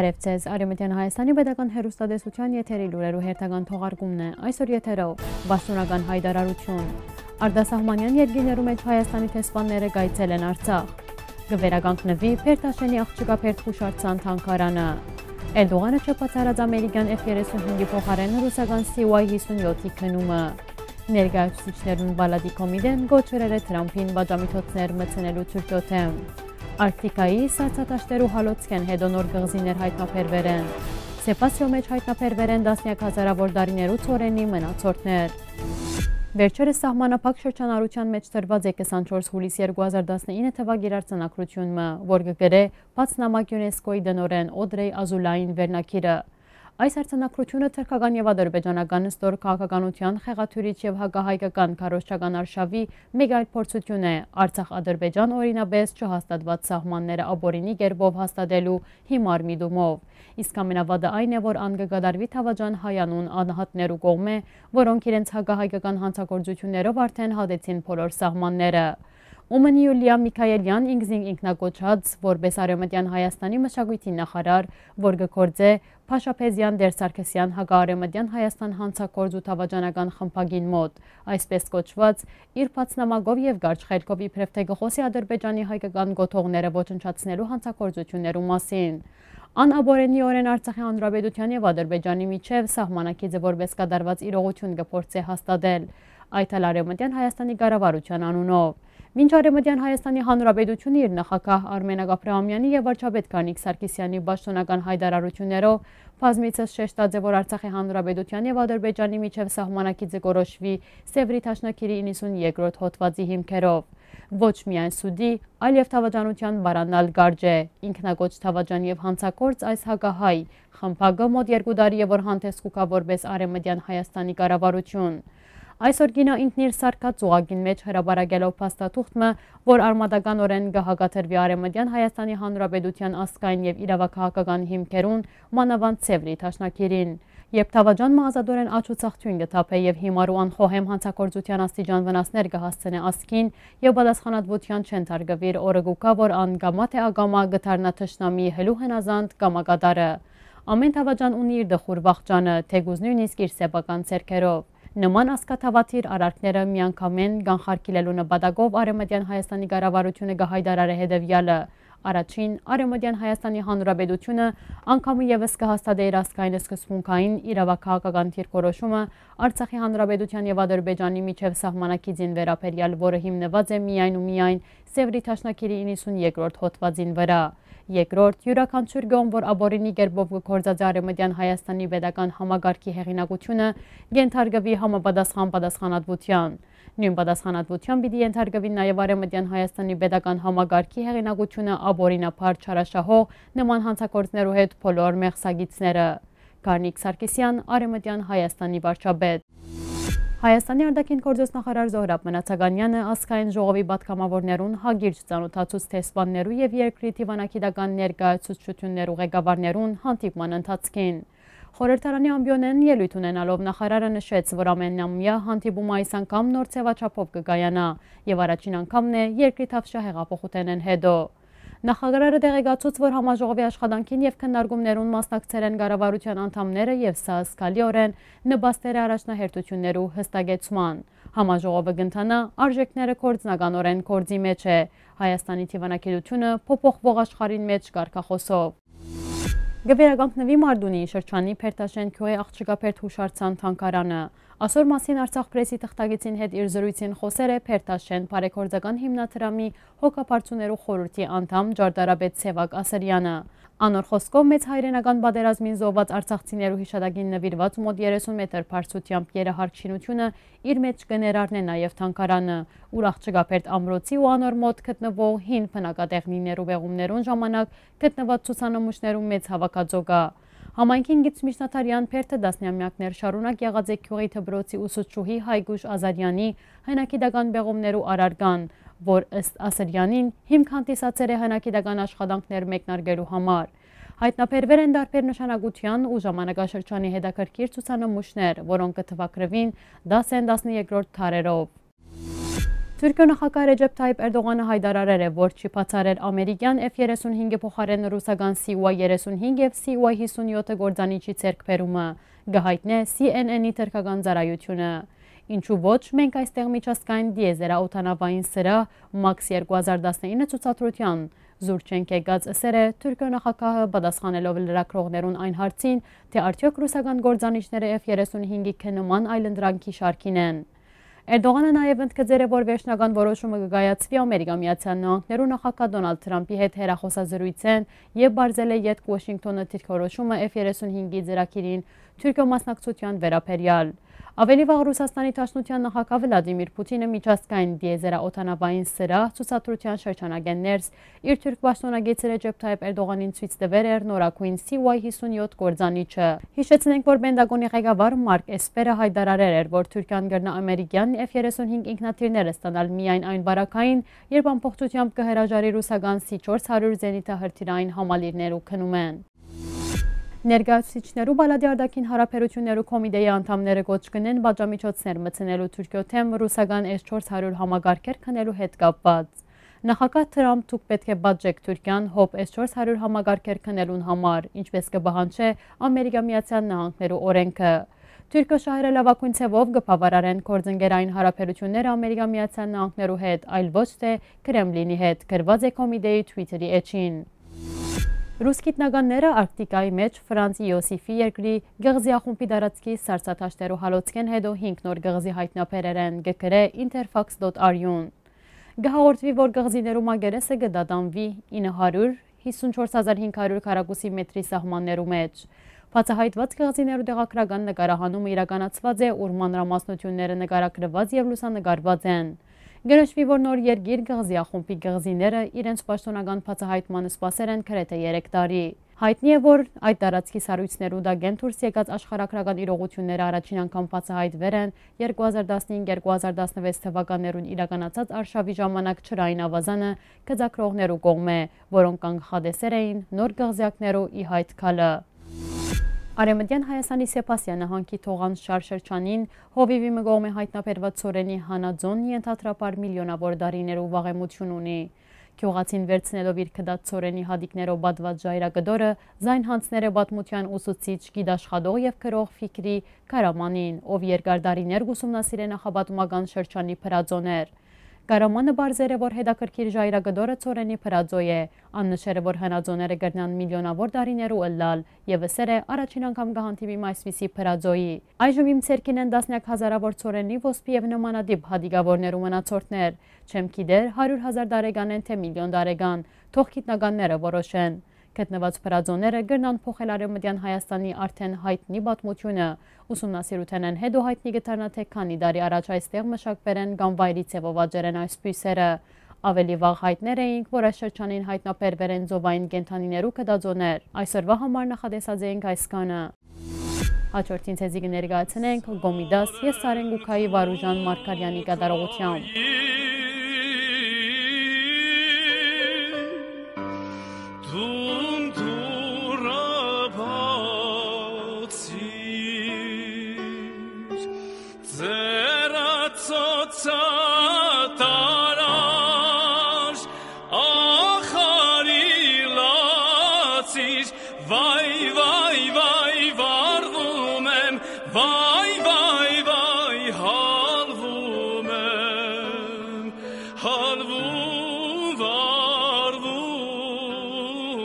Բարև ձեզ, Արևմտյան Հայաստանի Պետական Հերոստատեսության եթերի լուրերու հերթական թողարկումն է։ Այսօր եթերով Բաշտոնական հայտարարություն։ Արդասահմանյան երկիներու մեջ Հայաստանի տեսփանները գայցել են Արցախ։ Գվերականքնվի Փերտաշենի աղջիկա Փերտխուշարցան թանկարանը։ Էլդողանը չփոխարած ամերիկյան F-35-ի փոխարեն ռուսական CY-57-ի քնումը։ Ներկայացուցիչներուն բալադի կոմիտեն գոչրել է Թրամփին բաժամիթոցներ մցնելու ցույց Արկտիկայի սարսատաշտերու հալոցքեն հետոնոր գղզիներ հայտնապերվեր են։ Սեպասիո մեջ հայտնապերվեր են դասնյակ հազարավոր դարիներու ծորենի մնացորդներ։ Վերջերը սահմանապակ շրջանարության մեջ տրված է 24 հուլիս 2019 թվակ իրարցանակրությունմը, որ գգրե բաց նամակ յունեսկոյի դնորեն ոդրեի ազուլային վերնակիրը։ Այս արցանակրությունը թրկական եւ ադրբեջանական ստոր քաղաքականության խեղաթյուրիչ եւ հակահայկական քարոշչական արշավի մեկ այլ փորձություն է Արցախ-Ադրբեջան օրինաբես չհաստատված սահմանները աբորինի ģերբով հաստատելու հիմար մի դումով։ Իսկ ամենավատը այն է, որ անգգադարվի Թավաջան հայանուն անհատներու կողմ է, որոնք իրենց հակահայկական հանցագործություններով արդեն հադեցին բոլոր սահմանները։ Ումն Յուլիա Միքայելյան ինգզին ինքնակոչած որպես Արևմտյան Հայաստանի մշակույթի նախարար, որ գործե Փաշապեզյան Դերսարքեսյան հակարևմտյան Հայաստան հանցակորձ ութավաճանական խմբագին մոտ, այսպես կոչված իր փածնամագով եւ Գարչ Խելկով իբրև թե գողոսի Ադրբեջանի հայկական գոթողները ոչնչացնելու հանցակորձություններու մասին։ Անաբորենի օրեն Արցախի Հանրապետության եւ Ադրբեջանի միջև սահմանակիցը որպես կատարված իրողություն կփորձե հաստատել այդ էլ Արևմտյան Հայաստանի ղարավարության անունով։ Մինչ Արևմտյան Հայաստանի Հանրապետությունը իր նախագահ Արմեն Աղաբրամյանի եւ վարչապետ Քանիկ Սարգսյանի պաշտոնական հայտարարություններով բազմիցս շեշտած է, որ Արցախի Հանրապետության եւ Ադրբեջանի միջև սահմանակիցը կորոշվի Սևրի Թաշնակիրի 93-րդ հոդվածի հիմքերով։ Ոչ միայն սուդի, այլ եւ թավաճանության վարանալ գարջ է։ Ինքնակոչ թավաճան եւ հանցակորց այս հակահայ խմբակը մոտ երկու տարի է որ հանդես կուկա որպես արևմտյան Հայաստանի կառավարություն։ Այսօր գինը ինքն իր սարկած ուղագին մեջ հրաբարագելով փաստաթուղթը, որ արմատականորեն գահակաթերվի Արեմտյան Հայաստանի Հանրապետության ասկային եւ իրավաքահական հիմքերուն մանավանդ Ցևրի Թաշնակերին։ Երբ Թավաջան մահազադորեն աչուցախտյուն գտապե եւ հիմարու անխոհեմ հանցակործության աստիճան վնասներ կհասցնե ասկին եւ պատասխանատվության չեն թարգվիր օրը գուկա որ անգամատ է ագամա գտարնա թշնամի հելու հնազանդ կամակատարը։ Ամեն Թավաջան ունի իր դխուր վաղճանը, թե գուզ նույնիսկ իր սեփական ցերքերով։ Նման ասկաթավաթիր արարքները միանգամեն գանխարկիլելու նպատակով Արեմտյան Հայաստանի կառավարությունը կհայտարարի հետևյալը. Առաջին Արեմտյան Հայաստանի Հանրապետությունը անգամը եւս կհաստատի իր ազգային սկզբունքային իրավաքաղաքական դիրքորոշումը Արցախի Հանրապետության եւ Ադրբեջանի միջև սահմանակիցին վերաբերյալ, որը հիմնված է միայն ու միայն Սևրի Թաշնակիրի 92-րդ հոդվածին վրա։ Երկրորդ, յուրաքանչյուր գոմ, որ աբորինի գերբով գործաձարը մդյան Հայաստանի վեդական համագարքի հեղինակությունը գենթարգվի համապադասխան պատասխանատվության։ Նույն պատասխանատվության պիտի ենթարգվի նաև արեմտյան Հայաստանի պետական համագարքի հեղինակությունը աբորինապար չարաշահող նման հանցակործներու հետ փոլոր մեղսագիցները։ Կարնիկ Սարգսյան, արեմտյան Հայաստանի վարչապետ։ Հայաստանի արդակին գործոս նախարար Զոհրապ Մնացագանյանը ասկային ժողովի բատկամավորներուն հագիրջ ծանոթացուց թեսպաններու և երկրի թիվանակիդական ներկայացուցչություններու ղեկավարներուն հանդիպման ընթացքին։ Խորհրդարանի ամբյոնեն ելույթ ունենալով նախարարը նշեց, որ ամենամյա հանդիպումը այս անգամ նոր ցևաչափով կգայանա եւ առաջին անգամն է երկրի թավշահեղափոխութենեն հետո։ Նախագահը տեղեկացուց, որ համաժողովի աշխատանքին եւ քննարկումներուն մասնակցել են ղարավարության անդամները եւ սա սկալիորեն նպաստեր առաջնահերթություններու հստակեցման։ Համաժողովը գտնանա արժեքները կորձնականորեն կորձի մեջ է։ Հայաստանի թիվանագիտությունը փոփոխվող աշխարհին մեջ կարկախոսով։ Գվերագամբնվի Մարդունի շրջանի Փերտաշեն քյուղի աղջկա Փերտ հուշարձան թանգարանը Այսօր մասին Արցախ պրեսի թղթագիտին հետ իր զրույցին խոսեր է Փերտաշեն բարեգործական հիմնադրամի հոգապարծուներու խորհրդի անդամ Ջարդարաբեդ Սևակ Ասարյանը։ Անոր խոսքով մեծ հայրենական պատերազմին զոհված արցախցիներու հիշատակին նվիրված մոտ 30 մետր բարձությամբ երահարկ շինությունը իր մեջ կներառն է նաև թանգարանը, ուր աղջկապերտ ամրոցի ու անոր մոտ գտնվող հին բնակատեղնիներու բեղումներուն ժամանակ գտնված ցուցանմուշներու մեծ հավաքածո կա։ Համայնքին գից Միշնաթարյան Փերթը դասնյամյակներ շարունակ եղած է քյուղի Թբրոցի ուսուցչուհի Հայգուշ Ազարյանի հայնակիդական բեղումներու արարգան, որ ըստ Ասարյանին հիմք հանդիսացել է հայնակիդական աշխատանքներ մեկնարկելու համար։ Հայտնաբերվել են դարբեր նշանակության ու ժամանակաշրջանի հետաքրքիր ցուցանմուշներ, որոնք կթվակրվին 10-ն 12-րդ թարերով։ Թուրքիո նախագահ Ռեջեփ Թայիփ Էրդողանը հայտարարել է, որ չի բացառեր ամերիկյան F-35-ի փոխարեն ռուսական CY-35 եւ CY-57-ը գործանիչի ցերկբերումը, գահիտնե CNN-ի թերքական ծառայությունը։ Ինչու ոչ, մենք այստեղ միջազգային դիեզերաօթանավային սրահ MAX 2019 ցուցադրության զուրջ չենք եկած ասեր է Թուրքիո նախագահը պատասխանելով լրակրողներուն այն հարցին, թե արդյոք ռուսական գործանիչները F-35-ի քննման այլընտրանքի շարքին են։ Էրդողանը նաև ընդգծել է, որ վերջնական որոշումը կգայացվի Ամերիկա Միացյալ Նահանգներու նախագահ Դոնալդ Թրամփի հետ հերախոսազրույցեն եւ բարձել է յետ Վաշինգտոնը թիրքորոշումը F35-ի ձերակիրին թուրքո մասնակցության վերաբերյալ։ Ավելի վաղ Ռուսաստանի Թաշնության նախագահ Վլադիմիր Պուտինը միջազգային դիեզերաօթանավային սրահ ցուցադրության շրջանագեններս իր թուրք պաշտոնագետը Ռեջեփ Թայեփ Էրդողանին ցույց տվել էր նորակույն CY57 կորձանիչը։ Հիշեցնենք, որ Պենտագոնի ղեկավար Մարկ Էսպերը հայտարարել էր, որ Թուրքիան գտնա ամերիկյան F-35 ինքնաթիռները ստանալ միայն այն բարակային, երբ ամբողջությամբ կհրաժարի ռուսական C-400 զենիթահրթիռային համալիրներ ու քնում են։ Ներգացիչներու բալադյարդակին հարաբերություններու կոմիտեի անդամները կոչ կնեն բաժամիջոցներ մտցնելու Թուրքիո թեմ ռուսական S400 համագարկեր քնելու հետ կապված։ Նախագահ Թրամփ դուք պետք է բաժեք Թուրքիան հոբ S400 համագարկեր քնելուն համար, ինչպես կբահանչե Ամերիկա Միացյալ Նահանգներու օրենքը։ Թուրքը շահերը լավագույն ցևով գփավարարեն կորձընկերային հարաբերությունները Ամերիկա Միացյալ Նահանգներու հետ, այլ ոչ թե Կրեմլինի հետ, գրված է կոմիտեի Twitter-ի էջին։ Ռուս գիտնականները Արկտիկայի մեջ Ֆրանցի Յոսիֆի երկրի գղզիախումբի դարածքի սարսափաշտերով հալոցքեն հետո 5 նոր գղզի հայտնաբերեր են գկրե interfax.ar-յուն։ Գահորդվի, որ գղզիներու մագերեսը գդադանվի 954,500 քառակուսի մետրի սահմաններու մեջ։ Բացահայտված գղզիներու տեղակրական նկարահանումը իրականացված է, ուր մանրամասնությունները նկարագրված եւ լուսանկարված են։ նկարված են Գրոշվի, որ նոր երգիր գղզի ախումբի գղզիները իրենց պաշտոնական պացահայտմանը սպասեր են կրետ է երեկ տարի։ Հայտնի է, որ այդ տարածքի սարույցներու դա գենթուրս եկած աշխարակրական իրողությունները առաջին անգամ պացահայտվեր են 2015-2016 թվականներուն իրականացած արշավի ժամանակ չրային ավազանը կծակրողներու կողմ է, որոնք անգխադեսեր էին նոր գղզյակներու ի հայտ կալը։ Արեմտյան Հայասանի Սեպասյանը հանքի թողան շարշրջանին հովիվի մգողմ է հայտնապերված ծորենի հանաձոն ենթատրապար միլյոնավոր դարիներու վաղեմություն ունի։ Կյուղացին վերցնելով իր կդած ծորենի հադիկներով բատված ժայրագդորը, զայն հանցներ է բատմության ուսուցիչ գիդաշխադող և կրող վիկրի կարամանին, ով երկար դարիներ գուսումնասիրեն ախաբատումագան շրջանի պրածոներ։ Կարամանը բարձեր է, որ հետաքրքիր ժայրագդորը ծորենի պրաձոյ է, աննշեր է, որ հնաձոները գրնան միլիոնավոր դարիներու ըլլալ, եվ սեր է առաջին անգամ գահանդիմիմ այսվիսի պրաձոյի։ Այժմ իմ ծերքին են դասնյակ հազարավոր ծորենի ոսպի և նմանադիպ հադիգավորներու մնացորդներ, չեմ կիդեր 100 հազար դարեգան են թե միլիոն դարեգան, թող գիտնականները որոշեն։ Գտնված փրաձոները գրնան փոխել արևմտյան Հայաստանի արդեն հայտնի պատմությունը։ Ուսումնասիրության են հետո հայտնի գտարնա թե քանի դարի առաջ այստեղ մշակվեր են կամ վայրի ցևով աճեր են այս բույսերը։ Ավելի վաղ հայտներ էինք, որ այս շրջանին հայտնաբերվեր են ծովային կենթանիներու կդաձոներ։ Այսօրվա համար նախադեսած էինք այսքանը։ Հաջորդին ցեզի կներկայացնենք Գոմիդաս, ես Սարեն Գուկայի Վարուժան Մարկարյանի կատարողությամբ։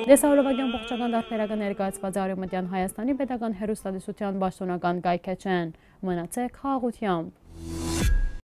Լեսարովագյան ողջական դարբերակը ներկայացված Արևմտյան Հայաստանի Պետական Հերոստատեսության Պաշտոնական կայքը չեն։ Մնացեք խաղաղությամբ։